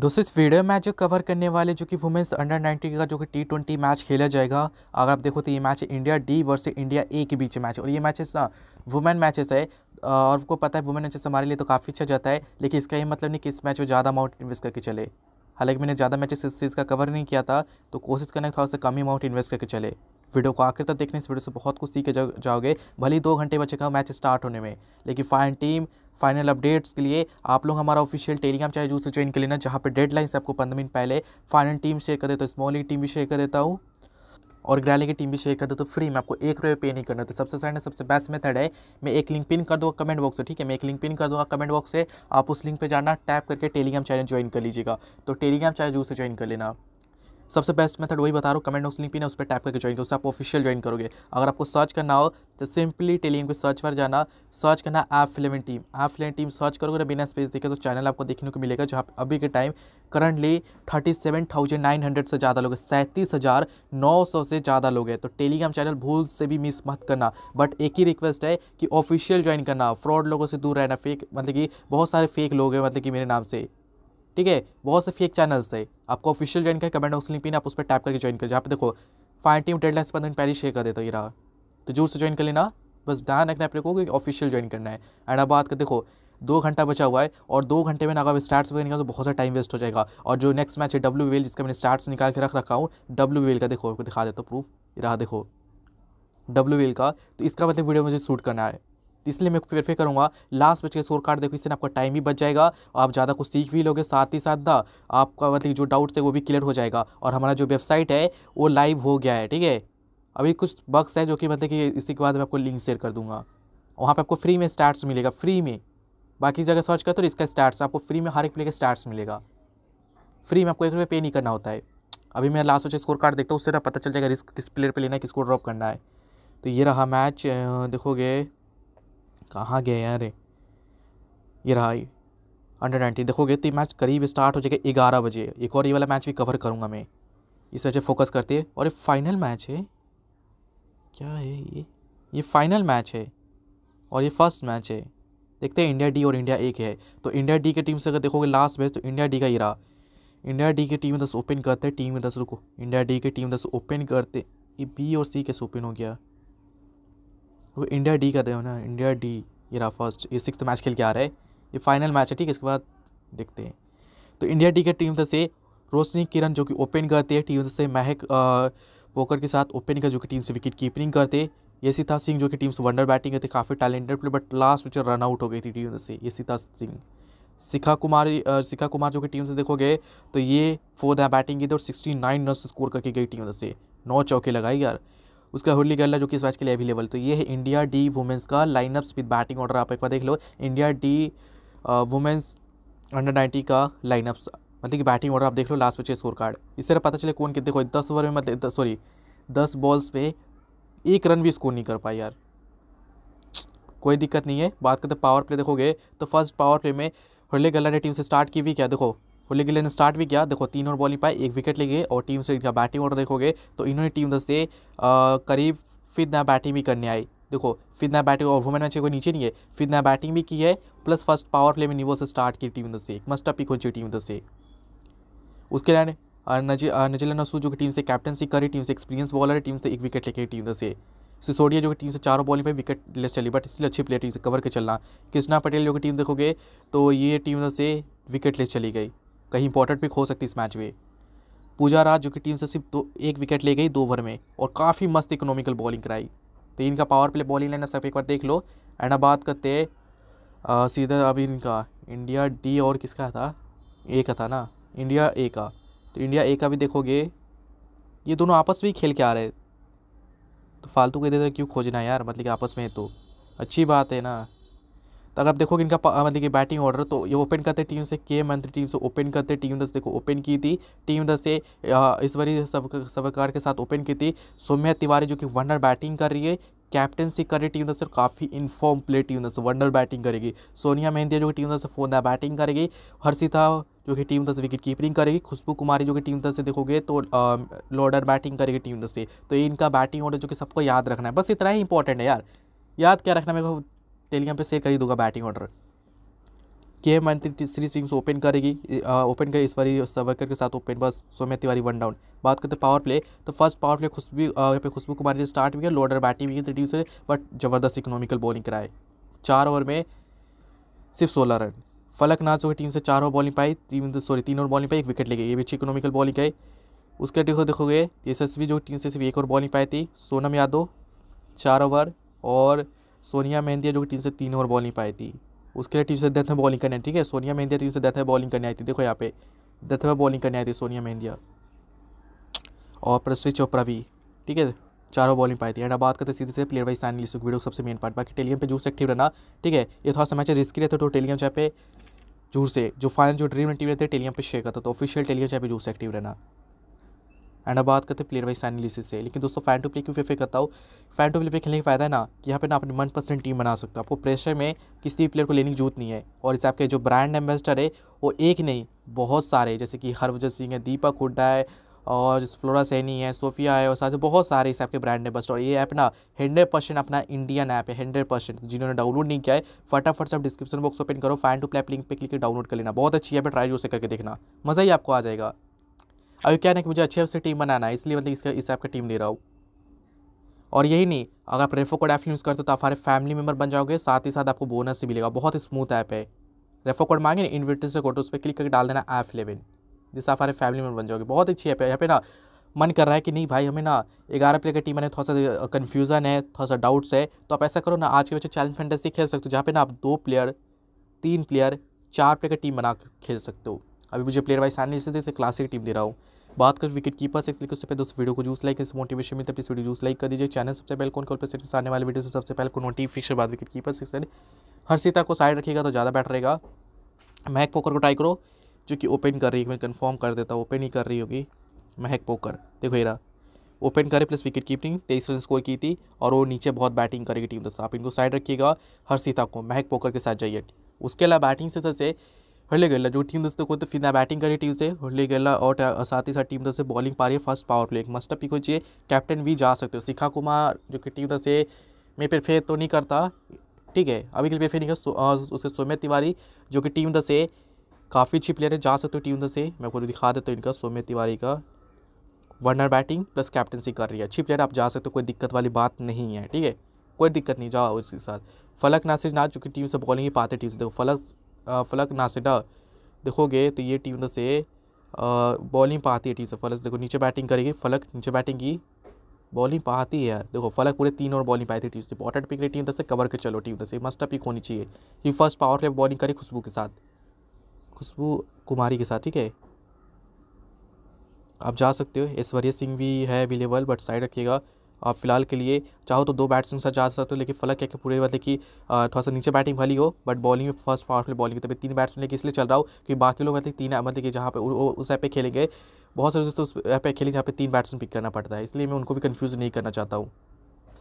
दोस्तों इस वीडियो में जो कवर करने वाले जो कि वुमेंस अंडर 19 का जो कि टी ट्वेंटी मैच खेला जाएगा अगर आप देखो तो ये मैच है India D versus India A के बीच मैच और ये मैचेस ना वुमेन मैचेस है और आपको पता है वुमेन मैचेस हमारे लिए तो काफ़ी अच्छा जाता है लेकिन इसका ये मतलब नहीं कि इस मैच में ज़्यादा अमाउंट इन्वेस्ट करके चले हालांकि मैंने ज़्यादा मैचेस इस चीज़ का कवर नहीं किया था तो कोशिश करना थोड़ा सा कम ही अमाउंट इन्वेस्ट करके चले वीडियो को आखिर तक देखने इस वीडियो से बहुत कुछ सीखे जाओगे भले ही दो घंटे बचेगा मैच स्टार्ट होने में लेकिन फाइन टीम फाइनल अपडेट्स के लिए आप लोग हमारा ऑफिशियल टेलीग्राम चाहे जूस से ज्वाइन कर लेना जहाँ पर डेड से आपको पंद्रह मिनट पहले फाइनल टीम शेयर कर देता हूँ स्मॉल टीम भी शेयर कर देता हूँ और ग्रैली की टीम भी शेयर कर दो तो फ्री में आपको एक रुपये पे नहीं करना तो सबसे सैंड सबसे बेस्ट मेथड है मैं एक लिंक पिन कर दूँगा कमेंट बॉक्स से ठीक है मैं एक लिंक पिन कर दूँगा कमेंट बॉक्स से आप उस लिंक पर जाना टैप करके टेलीग्राम चैनल ज्वाइन कर लीजिएगा तो टेलीग्राम चैनल जरूर से ज्वाइन कर लेना सबसे बेस्ट मेथड वही बता रहा हूँ कमेंट बॉक्स लिंक पे ना उस पर टैप करके ज्वाइन करो उससे आप ऑफिशियल ज्वाइन करोगे अगर आपको सर्च करना हो तो सिंपली टेलीग्राम पे सर्च पर जाना सर्च करना ऐप फिलेवन टीम ऐप फिल्म टीम सर्च करोगे ना बिना स्पेस देखे तो चैनल आपको देखने को मिलेगा जहाँ अभी के time currently thirty seven thousand nine hundred से ज़्यादा लोग सैंतीस हज़ार नौ सौ से ज़्यादा लोग हैं तो टेलीग्राम चैनल भूल से भी मिस मत करना बट एक ही रिक्वेस्ट है कि ऑफिशियल ज्वाइन करना फ्रॉड लोगों से दूर रहना फेक मतलब कि बहुत सारे फेक लोग हैं मतलब कि मेरे नाम से ठीक है बहुत से फेक चैनल्स है आपको ऑफिशियल ज्वाइन कर कमेंट बॉक्स लिंक पिन आप उस पर टैप करके ज्वाइन कर जहाँ पे देखो फाइन टीम डेड लाइन से पंद्रह पहले शेयर कर देता ये रहा तो जोर से ज्वाइन कर लेना बस ध्यान रखना अपने को कि ऑफिशियल ज्वाइन करना है एंड अब बात कर देखो दो घंटा बचा हुआ है और दो घंटे में अगर स्टार्ट्स वगैरह निकाल तो बहुत सारा टाइम वेस्ट हो जाएगा और जो नेक्स्ट मैच है डब्ल्यू वेल जिसका मैंने स्टार्ट्स निकाल के रख रखा हूँ डब्ल्यू वेल का देखो आपको दिखा देता तो हूँ प्रूफ रहा देखो डब्ल्यू वेल का तो इसका मतलब वीडियो मुझे शूट करना है इसलिए मैं प्रेफर करूँगा लास्ट बच के स्कोर कार्ड देखो इससे आपका टाइम भी बच जाएगा आप ज़्यादा कुछ सीख भी लोगे साथ ही साथ ना आपका मतलब जो डाउट है वो भी क्लियर हो जाएगा और हमारा जो वेबसाइट है वो लाइव हो गया है ठीक है अभी कुछ बक्स है जो कि मतलब कि इसके बाद मैं आपको लिंक शेयर कर दूँगा वहाँ पर आपको फ्री में स्टार्ट मिलेगा फ्री में बाकी जगह सर्च कर तो इसका स्टार्ट आपको फ्री में हर एक प्ले का स्टार्ट मिलेगा फ्री में आपको एक रुपये पे नहीं करना होता है अभी मैं लास्ट बच्चे स्कोर कार्ड देखता हूँ उससे ना पता चल जाएगा रिस्क किस प्लेयर पर लेना है किसको ड्रॉप करना है तो ये रहा मैच देखोगे कहाँ गए हैं अरे ये रहा अंडर नाइनटीन देखोगे तो ये मैच करीब स्टार्ट हो जाएगा ग्यारह बजे एक और ये वाला मैच भी कवर करूँगा मैं इस वजह फोकस करते हैं और ये फाइनल मैच है क्या है ये ये फाइनल मैच है और ये फर्स्ट मैच है देखते हैं इंडिया डी और इंडिया ए के है तो इंडिया डी के टीम से अगर देखोगे लास्ट मैच तो इंडिया डी का ही रहा इंडिया डी की टीम दस ओपन करते टीम दस रुको इंडिया डी की टीम दस ओपन करते ये बी और सी कैसे ओपन हो गया वो इंडिया डी कर रहे हो ना इंडिया डी ये रहा फर्स्ट ये सिक्स मैच खेल के आ रहा है ये फाइनल मैच है ठीक है इसके बाद देखते हैं तो इंडिया डी के टीम तरफ से रोशनी किरण जो कि ओपन करते हैं टीम से महक पोकर के साथ ओपनिंग का जो कि टीम से विकेट कीपिंग करते ये सीता सिंह जो कि टीम से वंडर बैटिंग करते काफ़ी टैलेंटेड प्लेयर बट लास्ट में रन आउट हो गई थी टीम से ये सीता सिंह शिखा कुमारी शिखा कुमार जो कि टीम से देखोगे तो ये फोर बैटिंग की थी और सिक्सटी नाइन रन स्कोर करके गई टीम से नौ चौके लगाई यार उसका होली गल्ला जो कि इस मैच के लिए अवेलेबल तो ये है इंडिया डी वुमेंस का लाइनअप्स विद बैटिंग ऑर्डर आप एक बार देख लो India D womens under ninety का लाइनअप्स मतलब कि बैटिंग ऑर्डर आप देख लो लास्ट पिच स्कोर कार्ड इससे पता चले कौन कितने कोई दस ओवर में मतलब सॉरी दस बॉल्स पे एक रन भी स्कोर नहीं कर पाए यार कोई दिक्कत नहीं है बात करते पावर प्ले देखोगे तो फर्स्ट पावर प्ले में हर्ले गल्ला ने टीम से स्टार्ट की भी क्या देखो होली गिले ने स्टार्ट भी किया देखो तीन ओवर बॉलिंग पाए एक विकेट ले गए और टीम से इनका बैटिंग ऑर्डर देखोगे तो इन्होंने टीम से करीब फितना बैटिंग भी करने आई देखो फितना बैटिंग और वुमेन मैच कोई नीचे नहीं है फितना बैटिंग भी की है प्लस फर्स्ट पावर प्ले में निवो से स्टार्ट की टीम से एक मस्ट अपी खोची चाहिए टीम से उसके अलावा नजिला नसू जो कि टीम से कैप्टनसी करी टीम से एक्सपीरियंस बॉलर है टीम से एक विकेट लेके टीम से सिसोडिया जो कि टीम से चारों बॉलिंग पे विकेट लेस चली बट इसलिए अच्छी प्लेयर टीम से कवर के चलना कृष्णा पटेल जो कि टीम देखोगे तो ये टीम से विकेट लेस चली गई कहीं इंपॉर्टेंट पिक हो सकती है इस मैच में पूजा राज जो कि टीम से सिर्फ दो एक विकेट ले गई दो ओवर में और काफ़ी मस्त इकोनॉमिकल बॉलिंग कराई तो इनका पावर प्ले बॉलिंग लाइन सब एक बार देख लो एंड अब बात करते सीधा अभी इनका इंडिया डी और किसका था ए का था ना इंडिया ए का तो इंडिया ए का भी देखोगे ये दोनों आपस में ही खेल के आ रहे तो फालतू के इधर क्यों खोजना यार मतलब कि आपस में तो अच्छी बात है ना तो अगर आप देखोगे इनका मतलब कि बैटिंग ऑर्डर तो ये ओपन करते टीम से के मंत्री टीम से ओपन करते टीम दस देखो ओपन की थी टीम दस से इस बारी सबकार के साथ ओपन की थी सौम्या तिवारी जो कि वनडर बैटिंग कर रही है कैप्टनसी कर रही टीम दस और काफ़ी इनफॉर्म प्ले टीम दस वनडर बैटिंग करेगी सोनिया मेहंदी जो कि टीम दस फोन बैटिंग करेगी हर्षिता जो कि टीम दस विकेट कीपरिंग करेगी खुशबू कुमारी जो कि टीम दस से देखोगे तो लॉर्डर बैटिंग करेगी टीम दस से तो ये इनका बैटिंग ऑर्डर जो कि सबको याद रखना है बस इतना ही इंपॉर्टेंट है यार याद क्या रखना मेरे को टेल यहाँ पे से कर ही दूंगा बैटिंग ऑर्डर के एम मंत्री सीरीज स्विंग्स ओपन करेगी ओपन करे इस बारी सवरकर के साथ ओपन बस सोमया तिवारी वन डाउन बात करते पावर प्ले तो फर्स्ट पावर प्ले खुशबू यहाँ पे खुशबू कुमारी ने स्टार्ट भी किया लोडर बैटिंग भी की से बट जबरदस्त इकोनॉमिकल बॉलिंग कराए चार ओवर में सिर्फ सोलह रन फलक नाच हुई टीम से चार ओवर बॉलिंग पाई तीन सॉरी तीन ओवर बॉलिंग पाई एक विकेट ले गई ये भी इकोनॉमिकल बॉलिंग है उसके देखो देखोगे एस जो टीम से सिर्फ एक ओवर बॉलिंग पाई थी सोनम यादव चार ओवर और सोनिया मेहंदी जो कि टीम से तीन ओवर बॉलिंग पाई थी उसके लिए टीम से डेथ में बॉलिंग करनी है ठीक है सोनिया मेहंदिया टीम से डेथ में बॉलिंग करने आई थी देखो यहाँ पे डेथ में बॉलिंग करने आई थी सोनिया मेहंदिया और प्रस्वी चोपड़ा भी ठीक है चारों बॉलिंग पाई थी एंड बात करते सीधे से player wise sign list video सबसे मेन पार्ट बाकी टेलीम पे जूर से एक्टिव रहना ठीक है ये थोड़ा समय रिस्की रहते तो टेलीम चाहे पे जूर से जो फाइनल जो ड्रीम टीम रहते टेलीम पे शेयर करता तो ऑफिशियल टेलीम चाहे पे जूर से एक्टिव रहना एंड अब बात करते हैं प्लेयर वाइज एनालिसिस से लेकिन दोस्तों फैन टू प्ले क्यों फेवर करता हूँ फैन टू प्ले पे खेलने का फायदा है ना कि यहाँ पे ना अपनी मन पसंद टीम बना सकते हो आपको प्रेशर में किसी भी प्लेयर को लेने की जरूरत नहीं है और इस आपके जो ब्रांड एम्बेसडर है वो एक नहीं बहुत सारे जैसे कि हरभजन सिंह है दीपक हुड्डा है और फ्लोरा सैनी है सोफिया है और साथ ही बहुत सारे इस आपके ब्रांड है और ये ऐप ना हंड्रेड परसेंट अपना इंडियन ऐप है हंड्रेड परसेंट जिन्होंने डाउनलोड नहीं किया है फटाफट से आप डिस्क्रिप्शन बॉक्स ओपन करो फाइन टू प्ले लिंक पे क्लिक कर डाउनलोड कर लेना बहुत अच्छी ऐप है ट्राई जो से करके देखना मज़ा ही आपको आ जाएगा अभी क्या है कि मुझे अच्छे से टीम बनाना है इसलिए मतलब इसका इस ऐप का टीम ले रहा हूँ और यही नहीं अगर आप रेफो कोड ऐप यूज़ करते हो तो आप हमारे फैमिली मेम्बर बन जाओगे साथ ही साथ आपको बोनस भी मिलेगा बहुत ही स्मूथ ऐप है रेफो कोड मांगे ना इन्विटर से कोड उस पर क्लिक करके डाल देना ऐप इलेवन जिससे आप हमारे फैमिली मेम्बर बन जाओगे बहुत अच्छी ऐप है यहाँ पे ना मन कर रहा है कि नहीं भाई हमें ना ग्यारह प्लेयर की टीम है थोड़ा सा कन्फ्यूज़न है थोड़ा सा डाउट्स है तो आप ऐसा करो ना आज के बच्चे चैलेंज फेंटेसी खेल सकते हो जहाँ पे ना आप दो प्लेयर तीन प्लेयर चार प्लेयर की टीम बना खेल सकते हो अभी मुझे प्लेयर वाइज आने से जैसे क्लासिक टीम दे रहा हूँ बात कर विकेट कीपर से इसलिए उससे पहले दोस्तों वीडियो को जूस लाइक इस मोटिवेशन मिलता है इस वीडियो जूस लाइक कर दीजिए चैनल सबसे पहले कौन कॉल पर सेट आने वाले वीडियो से सबसे पहले को नोटिफिकेशन बाद विकेट कीपर सेक्शन हर सीता को साइड रखिएगा तो ज़्यादा बैठ रहेगा महक पोकर को ट्राई करो जो कि ओपन कर रही है मैं कन्फर्म कर देता हूँ ओपन ही कर रही होगी महक पोकर देखो हेरा ओपन करे प्लस विकेट कीपिंग तेईस रन स्कोर की थी और वो नीचे बहुत बैटिंग करेगी टीम दोस्तों आप इनको साइड रखिएगा हर सीता को महक पोकर के साथ जाइए उसके अलावा बैटिंग से सबसे हर्लेगेला जो टीम दोस्तों को तो फिदा बैटिंग करे टीम से हर्लेगेला और साथ ही साथ टीम से बॉलिंग पा रही है first power play must pick हो चाहिए कैप्टन भी जा सकते हो शिखा कुमार जो कि टीम से मैं फेर तो नहीं करता ठीक है अभी के लिए प्रेफेयर नहीं कर उसे सोम्य तिवारी जो कि टीम है काफ़ी अच्छी प्लेयर है जा सकते हो टीम से मैं आपको दिखा देता हूँ इनका सोम्य तिवारी का वर्नर बैटिंग प्लस कैप्टनसी कर रही है अच्छी प्लेयर आप जा सकते हो कोई दिक्कत वाली बात नहीं है ठीक है कोई दिक्कत नहीं जाओ उसके साथ फलक नासिर नाथ जो कि टीम से बॉलिंग ही पाते टीम से देखो फलक फलक नासिडा देखोगे तो ये टीम से बॉलिंग पाती है टीम से फलक देखो नीचे बैटिंग करेगी फलक नीचे बैटिंग की बॉलिंग पाती है यार देखो फलक पूरे तीन ओवर बॉलिंग पाई थी टीम से इंपॉर्टेंट पिक रही टीम दस से कवर के चलो टीम दस से मस्ट पिक होनी चाहिए ये फर्स्ट पावर प्ले बॉलिंग करी खुशबू के साथ खुशबू कुमारी के साथ ठीक है आप जा सकते हो ऐश्वर्या सिंह भी है अवेलेबल बट साइड रखिएगा आप फिलहाल के लिए चाहो तो दो बैट्समैन साथ जा सकते हो लेकिन फलक क्या कि पूरे मतलब कि थोड़ा सा नीचे बैटिंग भली हो बट बॉलिंग में फर्स्ट पावरफुल बॉलिंग तभी तीन बैट्समैन लेकिन इसलिए चल रहा हूँ क्योंकि बाकी लोग मतलब तीन मतलब कि जहाँ पे उस ऐप पे खेलेंगे बहुत सारे दोस्तों उस ऐप पे खेलेंगे जहाँ पे तीन बैट्समैन पिक करना पड़ता है इसलिए मैं उनको भी कन्फ्यूज़ नहीं करना चाहता हूँ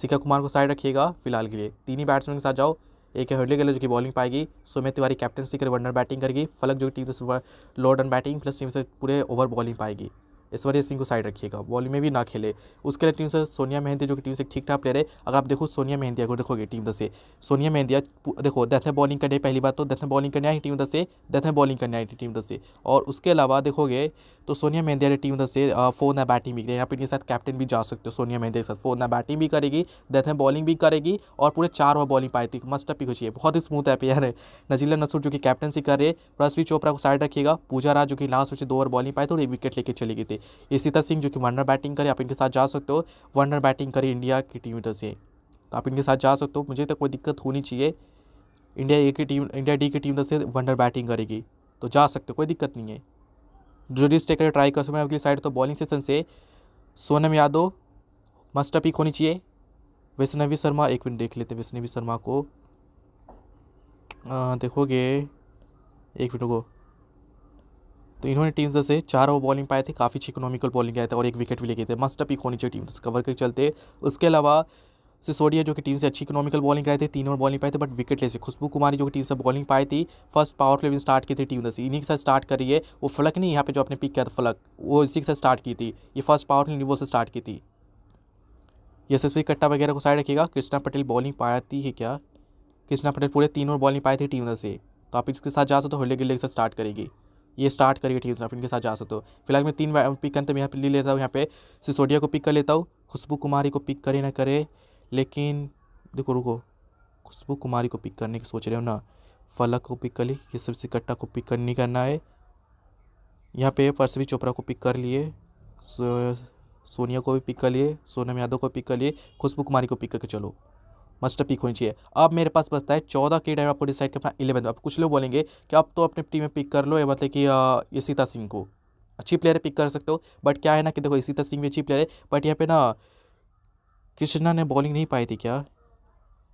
सिका कुमार को साइड रखिएगा फिलहाल के लिए तीन ही बैट्समैन के साथ जाओ एक है हर्डली गले जो कि बॉलिंग पाएगी सुमित तिवारी कैप्टनसी कर वन बैटिंग करेगी फलक जो टीम से रन बैटिंग प्लस टीम से पूरे ओवर बॉलिंग पाएगी ऐश्वर्या सिंह को साइड रखिएगा बॉलिंग में भी ना खेले उसके लिए टीम से सोनिया मेहंदी जो कि टीम से ठीक ठाक प्लेयर है अगर आप देखो सोनिया मेहंदिया को देखोगे टीम दस से सोनिया मेहंदिया देखो दैथ में बॉलिंग करने पहली बात तो दैथ में बॉलिंग करने आई टीम दस से दैथ में बॉलिंग करने आई टीम दस से और उसके अलावा देखोगे तो सोनिया मेहंदिया की टीम उधर से फोन ना बैटिंग भी करेगी आप इनके साथ कैप्टन भी जा सकते हो सोनिया मेहंदिया के साथ फोन ना बैटिंग भी करेगी देथ में बॉलिंग भी करेगी और पूरे चार ओवर बॉलिंग पाई थी मस्ट अपी हो है बहुत ही स्मूथ है प्लेयर है नजीला नसूर जो कि कैप्टनसी कर रहे पृथ्वी चोपड़ा को साइड रखिएगा पूजा राज जो कि लास्ट में दो ओवर बॉलिंग पाए थे और विकेट लेकर चली गई थी इसीता सिंह जो कि वन बैटिंग करे आप इनके साथ जा सकते हो वन बैटिंग करे इंडिया की टीम इधर से तो आप इनके साथ जा सकते हो मुझे तो कोई दिक्कत होनी चाहिए इंडिया ए की टीम इंडिया डी की टीम इधर से वनडर बैटिंग करेगी तो जा सकते हो कोई दिक्कत नहीं है जूडी स्टेक ट्राई कर सकते हैं आपकी साइड तो बॉलिंग सेशन से सोनम यादव मस्ट पिक होनी चाहिए वैष्णवी शर्मा एक मिनट देख लेते हैं वैष्णवी शर्मा को आ, देखोगे एक मिनट को तो इन्होंने टीम से चार ओवर बॉलिंग पाए थे काफ़ी अच्छी इकोनॉमिकल बॉलिंग आए थे और एक विकेट भी ले गए थे मस्ट पिक होनी चाहिए टीम कवर के चलते उसके अलावा सिसोडिया जो कि टीम से अच्छी इकोनॉमिकल बॉलिंग कराई थी तीन ओवर बॉलिंग पाए थे बट विकेट ले खुशबू कुमारी जो कि टीम से बॉलिंग पाई थी फर्स्ट पावर प्ले स्टार्ट की थी टीम ने इन्हीं के साथ स्टार्ट करी है वो फलक नहीं यहाँ पे जो अपने पिक किया था फलक वो इसी के साथ स्टार्ट की थी ये फर्स्ट पावर प्ले वो से स्टार्ट की थी ये सिर्फ कट्टा वगैरह को साइड रखिएगा कृष्णा पटेल बॉलिंग पाती है क्या कृष्णा पटेल पूरे तीन ओवर बॉलिंग पाए थी टीम से तो आप इसके साथ जा सकते हो होले गिल्ले के साथ स्टार्ट करेगी ये स्टार्ट करेगी टीम आप इनके साथ जा सकते हो तो। फिलहाल मैं तीन पिक करते में यहाँ पर ले लेता हूँ यहाँ पे सिसोडिया को पिक कर लेता हूँ खुशबू कुमारी को पिक करे ना करे लेकिन देखो रुको खुशबू कुमारी को पिक करने की सोच रहे हो ना फलक को पिक कर ली ये सबसे कट्टा को पिक कर नहीं करना है यहाँ पे परसवी चोपड़ा को पिक कर लिए सो, सोनिया को भी पिक कर लिए सोनम यादव को पिक कर लिए खुशबू कुमारी को पिक करके चलो मस्टर पिक होनी चाहिए अब मेरे पास बचता है चौदह के टाइम आपको डिसाइड करना इलेवन तो। अब कुछ लोग बोलेंगे कि आप तो अपने टीम में पिक कर लो ये मतलब कि ये सीता सिंह को अच्छी प्लेयर पिक कर सकते हो बट क्या है ना कि देखो सीता सिंह भी अच्छी प्लेयर है बट यहाँ पे ना कृष्णा ने बॉलिंग नहीं पाई थी क्या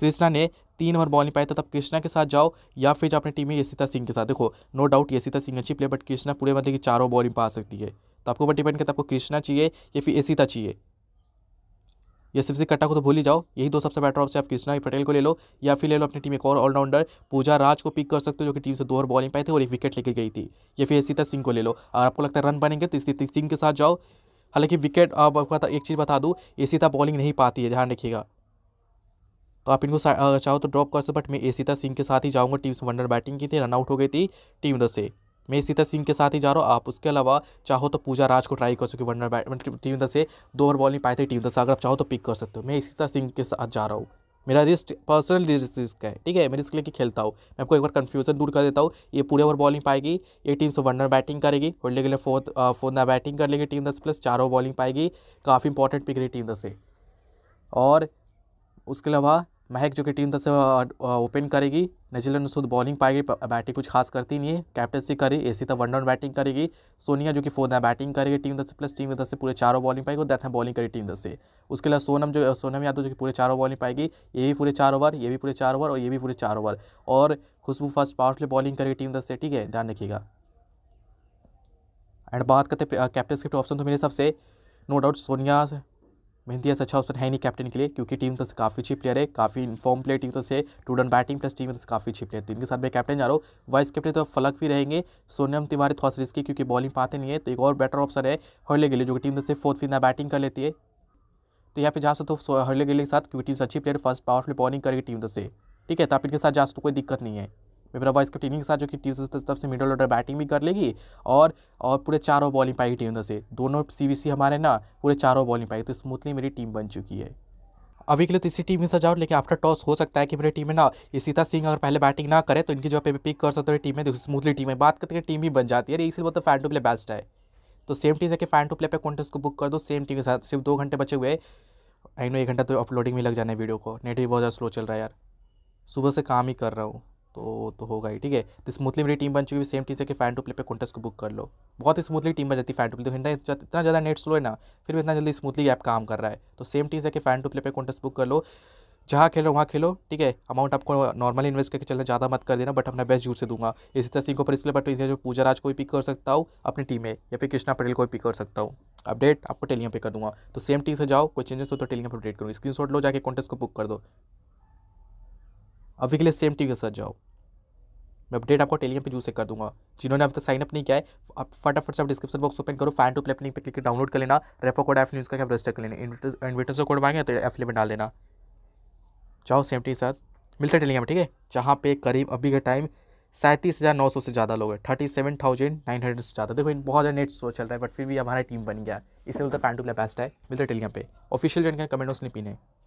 कृष्णा ने तीन ओवर बॉल नहीं पाया था तो तब कृष्णा के साथ जाओ या फिर अपनी टीम में यशिता सिंह के साथ देखो नो डाउट यशिता सिंह अच्छी प्लेयर बट कृष्णा पूरे मतलब की चारों बॉलिंग पा सकती है तो आपको ऊपर डिपेंड करता है आपको कृष्णा चाहिए या फिर यशिता चाहिए या सिर्फ कट्टा को तो भूल ही जाओ यही दो सबसे बेटर ऑप्शन आप कृष्णा पटेल को ले लो या फिर ले लो अपनी टीम एक और ऑलराउंडर पूजा राज को पिक कर सकते हो जो कि टीम से दो ओवर बॉलिंग पाई थी और एक विकेट लेके गई थी या फिर सीता सिंह को ले लो और आपको लगता है रन बनेंगे तो सीता सिंह के साथ जाओ हालांकि विकेट अब एक चीज़ बता दूँ सीता बॉलिंग नहीं पाती है ध्यान रखिएगा तो आप इनको चाहो तो ड्रॉप कर सकते बट मैं सीता सिंह के साथ ही जाऊँगा टीम से बैटिंग की थी रनआउट हो गई थी टीम दस से मैं सीता सिंह के साथ ही जा रहा हूँ आप उसके अलावा चाहो तो पूजा राज को ट्राई कर सकते हो वनडर बैट मतलब टीम से दो ओवर बॉलिंग पाए थे टीम से अगर आप चाहो तो पिक कर सकते हो मैं सीता सिंह के साथ जा रहा हूँ मेरा रिस्क पर्सनल रिस्क है ठीक है मैं रिस्क लेके खेलता हूँ मैं आपको एक बार कन्फ्यूजन दूर कर देता हूँ ये पूरे ओवर बॉलिंग पाएगी ये टीम सौ वन बैटिंग करेगी होल्डे के लिए फोर्थ फोर्थ बैटिंग कर लेगी टीम दस प्लस चार ओवर बॉलिंग पाएगी काफ़ी इंपॉर्टेंट पिक रही टीम दस से और उसके अलावा महक जो कि टीम तरफ से ओपन करेगी न्यूजीलैंड शुद्ध बॉलिंग पाएगी बैटिंग कुछ खास करती नहीं है कैप्टनसी करी एसी तब वन डाउन बैटिंग करेगी सोनिया जो कि फोर नाइन बैटिंग करेगी टीम दस से प्लस टीम दस से पूरे चारों बॉलिंग पाएगी और दैथन बॉलिंग करेगी टीम दस से उसके अलावा सोनम जो सोनम यादव जो कि पूरे चारों बॉलिंग पाएगी ये भी पूरे चार ओवर ये भी पूरे चार ओवर और ये भी पूरे चार ओवर और खुशबू फर्स्ट पावरफुल बॉलिंग करेगी टीम दस से ठीक है ध्यान रखिएगा एंड बात करते कैप्टनशिप ऑप्शन तो मेरे हिसाब से नो डाउट सोनिया मेहंदी ऐसा अच्छा ऑप्शन है नहीं कैप्टन के लिए क्योंकि टीम तरफ से काफ़ी अच्छी प्लेयर है काफ़ी इनफॉर्म प्लेयर टीम तरफ से टूडन बैटिंग प्लस टीम तरफ से काफ़ी अच्छी प्लेयर टीम के साथ मैं कैप्टन जा रहा हूँ वाइस कैप्टन तो फलक भी रहेंगे सोनम तिवारी थोड़ा सा रिस्की क्योंकि बॉलिंग पाते नहीं है तो एक और बेटर ऑप्शन है हरले के लिए जो कि टीम तरफ से फोर्थ फिफ्थ बैटिंग कर लेती है तो यहाँ पे जा सकते हो हरले गिले के साथ क्योंकि टीम से अच्छी प्लेयर फर्स्ट पावरफुल बॉलिंग करेगी टीम तरफ से ठीक है तो आप इनके साथ जा सकते कोई दिक्कत नहीं है बॉयज की टीमिंग के साथ जो कि टीम तरफ से मिडल ऑर्डर बैटिंग भी कर लेगी और और पूरे चारों बॉलिंग पाएगी टीम से दोनों सी हमारे ना पूरे चारों बॉलिंग पाएगी तो स्मूथली मेरी टीम बन चुकी है अभी के लिए तो इसी टीम में सजाओ लेकिन आफ्टर टॉस हो सकता है कि मेरी टीम में ना सीता सिंह अगर पहले बैटिंग ना करे तो इनकी जो पे पिक कर सकते हो टीम में स्मूथली टीम है बात करते हैं टीम भी बन जाती है इसलिए बोलते फैन टू प्ले बेस्ट है तो सेम टीम से फैन टू प्ले पे कॉन्टेस्ट को बुक कर दो सेम टीम के साथ सिर्फ दो घंटे बचे हुए आई नो एक घंटा तो अपलोडिंग में लग जाना है वीडियो को नेट भी बहुत ज़्यादा स्लो चल रहा है यार सुबह से काम ही कर रहा हूँ तो तो होगा ही ठीक है तो स्मूथली मेरी टीम बन चुकी है सेम से कि फैन टू प्ले पे कॉन्टेस्ट को बुक कर लो बहुत ही स्मूथली टीम बन जाती है फैन टू प्ले तो इतना इतना ज़्यादा नेट स्लो है ना फिर भी इतना जल्दी स्मूथली ऐप काम कर रहा है तो सेम से कि फैन टू प्ले पे कॉन्टेस्ट बुक कर लो जहाँ खेलो वहाँ खेलो ठीक है अमाउंट आपको नॉर्मली इन्वेस्ट करके चलना ज़्यादा मत कर देना बट अपना बेस्ट जूर से दूंगा इसी तरह सिंह को पर इसलिए बट इसलिए जो पूजा राज को भी पिक कर सकता हूँ अपनी टीम में या फिर कृष्णा पटेल को भी पिक कर सकता हूँ अपडेट आपको टेलीग्राम पे कर दूंगा तो सेम टीम से जाओ कोई चेंजेस हो तो टेलीग्राम पर अपडेट करूँ स्क्रीन लो जाकर कॉन्टेस्ट को बुक कर दो अभी के लिए सेम टी के साथ जाओ मैं अपडेट आपको टेलीग्राम पे जू से कर दूंगा जिन्होंने अब तक साइन अप नहीं किया है आप फटाफट से आप डिस्क्रिप्शन बॉक्स ओपन करो फैन टू प्ले अपनी पे क्लिक डाउनलोड कर लेना रेपो कोड एफ न्यूज़ का आप रजिस्टर कर लेना इन्वेटर से कोड मांगे तो एफ में डाल देना जाओ सेम टी के साथ मिलते हैं टेलीग्राम ठीक है जहाँ पे करीब अभी का टाइम सैंतीस हज़ार नौ सौ से ज़्यादा लोग हैं thirty seven thousand nine hundred से ज़्यादा देखो इन बहुत ज़्यादा नेट स्लो चल रहा है बट फिर भी हमारा टीम बन गया इसलिए बोलते फैन टू प्ले बेस्ट है मिलते हैं टेलीग्राम पे ऑफिशियल जो इनका कमेंट उसने पीने